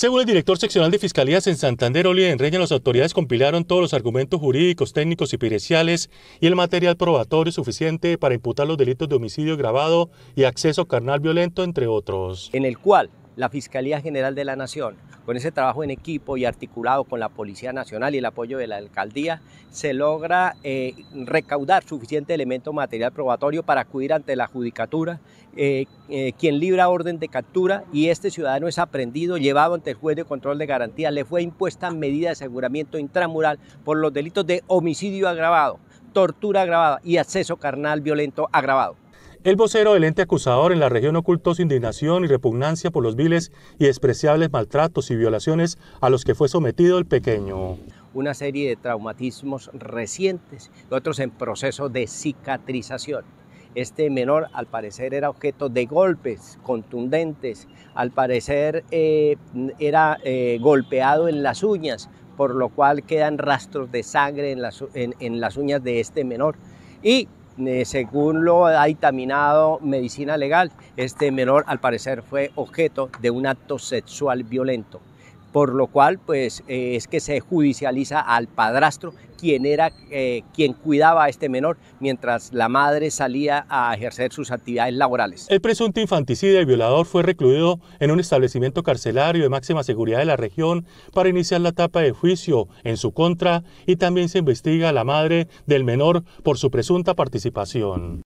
Según el director seccional de Fiscalías en Santander, Oli Enreña, las autoridades compilaron todos los argumentos jurídicos, técnicos y periciales y el material probatorio suficiente para imputar los delitos de homicidio grabado y acceso carnal violento, entre otros. En el cual la Fiscalía General de la Nación con ese trabajo en equipo y articulado con la Policía Nacional y el apoyo de la alcaldía, se logra eh, recaudar suficiente elemento material probatorio para acudir ante la judicatura, eh, eh, quien libra orden de captura y este ciudadano es aprendido, llevado ante el juez de control de garantía. Le fue impuesta medida de aseguramiento intramural por los delitos de homicidio agravado, tortura agravada y acceso carnal violento agravado. El vocero del ente acusador en la región ocultó su indignación y repugnancia por los viles y despreciables maltratos y violaciones a los que fue sometido el pequeño. Una serie de traumatismos recientes, otros en proceso de cicatrización. Este menor al parecer era objeto de golpes contundentes, al parecer eh, era eh, golpeado en las uñas, por lo cual quedan rastros de sangre en las, en las uñas de este menor. Y eh, según lo ha dictaminado medicina legal, este menor al parecer fue objeto de un acto sexual violento por lo cual pues eh, es que se judicializa al padrastro quien era eh, quien cuidaba a este menor mientras la madre salía a ejercer sus actividades laborales. El presunto infanticida y violador fue recluido en un establecimiento carcelario de máxima seguridad de la región para iniciar la etapa de juicio en su contra y también se investiga a la madre del menor por su presunta participación.